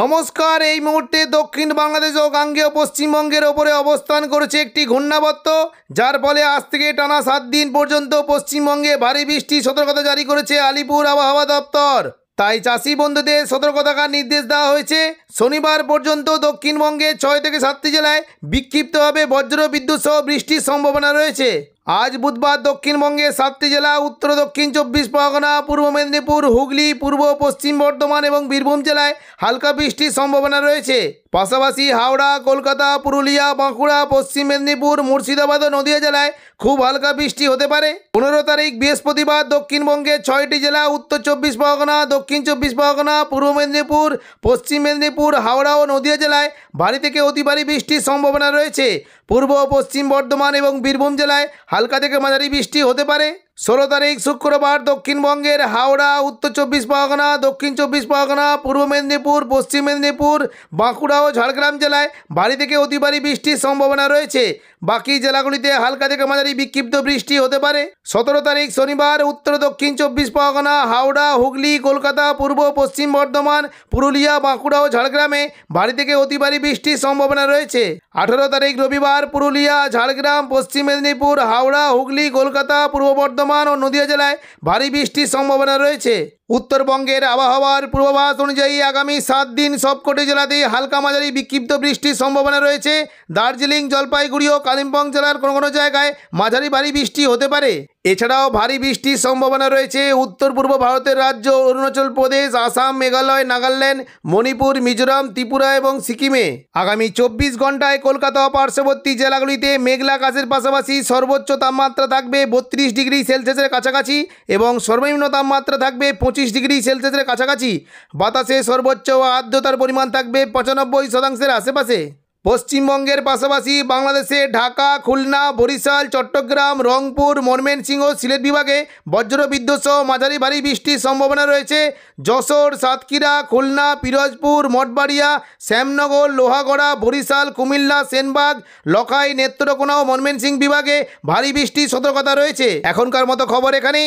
নমস্কার এই মুহূর্তে দক্ষিণ বাংলাদেশ ও গাঙ্গেয় পশ্চিমবঙ্গের ওপরে অবস্থান করেছে একটি ঘূর্ণাবর্ত যার ফলে আজ থেকে টানা সাত দিন পর্যন্ত পশ্চিমবঙ্গে ভারী বৃষ্টি সতর্কতা জারি করেছে আলিপুর আবহাওয়া দপ্তর তাই চাষি বন্ধুদের সতর্ক থাকার নির্দেশ দেওয়া হয়েছে শনিবার পর্যন্ত দক্ষিণবঙ্গে ছয় থেকে সাতটি জেলায় বিক্ষিপ্তভাবে বজ্র বিদ্যুৎ সহ বৃষ্টির সম্ভাবনা রয়েছে আজ বুধবার দক্ষিণবঙ্গে সাতটি জেলা উত্তর দক্ষিণ চব্বিশ পরগনা পূর্ব মেদিনীপুর হুগলি পূর্ব পশ্চিম বর্ধমান এবং বীরভূম জেলায় হালকা বৃষ্টির সম্ভাবনা রয়েছে পাশাপাশি হাওড়া কলকাতা পুরুলিয়া বাঁকুড়া পশ্চিম মেদিনীপুর মুর্শিদাবাদ ও নদীয়া জেলায় খুব হালকা বৃষ্টি হতে পারে পনেরো তারিখ বৃহস্পতিবার দক্ষিণবঙ্গের ছয়টি জেলা উত্তর চব্বিশ পরগনা দক্ষিণ চব্বিশ পরগনা পূর্ব মেদিনীপুর পশ্চিম মেদিনীপুর হাওড়া ও নদীয়া জেলায় ভারী থেকে অতি ভারী বৃষ্টির সম্ভাবনা রয়েছে পূর্ব পশ্চিম বর্ধমান এবং বীরভূম জেলায় হালকা থেকে মাঝারি বৃষ্টি হতে পারে ষোলো তারিখ শুক্রবার দক্ষিণবঙ্গের হাওড়া উত্তর চব্বিশ পরগনা দক্ষিণ চব্বিশ পরগনা পূর্ব মেদিনীপুর পশ্চিম মেদিনীপুর বাঁকুড়া ও ঝাড়গ্রাম জেলায় ভারী থেকে অতি ভারী বৃষ্টির সম্ভাবনা রয়েছে বাকি জেলাগুলিতে হালকা থেকে মাঝারি বিক্ষিপ্ত বৃষ্টি হতে পারে সতেরো তারিখ শনিবার উত্তর দক্ষিণ চব্বিশ পরগনা হাওড়া হুগলি কলকাতা পূর্ব পশ্চিম বর্ধমান পুরুলিয়া বাঁকুড়া ও ঝাড়গ্রামে ভারী থেকে অতি ভারী বৃষ্টির সম্ভাবনা রয়েছে আঠেরো তারিখ রবিবার পুরুলিয়া ঝাড়গ্রাম পশ্চিম মেদিনীপুর হাওড়া হুগলি কলকাতা পূর্ব বর্ধমান বর্ধমান ও নদীয়া জেলায় ভারী বৃষ্টির সম্ভাবনা রয়েছে উত্তরবঙ্গের আবহাওয়ার পূর্বাভাস অনুযায়ী আগামী সাত দিন সবকটি জেলাতেই হালকা মাঝারি বিক্ষিপ্ত বৃষ্টির সম্ভাবনা রয়েছে দার্জিলিং জলপাইগুড়ি ও কালিম্পং জেলার কোনো কোনো জায়গায় মাঝারি ভারী বৃষ্টি হতে পারে এছাড়াও ভারী বৃষ্টির সম্ভাবনা রয়েছে উত্তর পূর্ব ভারতের রাজ্য অরুণাচল প্রদেশ আসাম মেঘালয় নাগাল্যান্ড মণিপুর মিজোরাম ত্রিপুরা এবং সিকিমে আগামী চব্বিশ ঘন্টায় কলকাতা পার্শ্ববর্তী জেলাগুলিতে মেঘলা আকাশের পাশাপাশি সর্বোচ্চ তাপমাত্রা থাকবে বত্রিশ ডিগ্রি সেলসিয়াসের কাছাকাছি এবং সর্বনিম্ন তাপমাত্রা থাকবে পঁচিশ ডিগ্রি সেলসিয়াসের কাছাকাছি বাতাসে সর্বোচ্চ আর্দ্রতার পরিমাণ থাকবে পঁচানব্বই শতাংশের আশেপাশে পশ্চিমবঙ্গের পাশাপাশি বাংলাদেশে ঢাকা খুলনা বরিশাল চট্টগ্রাম রংপুর ময়মনসিংহ সিলেট বিভাগে বজ্রবিদ্যুৎ সহ মাঝারি ভারী বৃষ্টির সম্ভাবনা রয়েছে যশোর সাতক্ষীরা খুলনা পিরোজপুর মঠবাড়িয়া শ্যামনগর লোহাগড়া বরিশাল কুমিল্লা সেনবাগ লখাই নেত্রকোনা ও ময়মনসিংহ বিভাগে ভারী বৃষ্টির সতর্কতা রয়েছে এখনকার মতো খবর এখানেই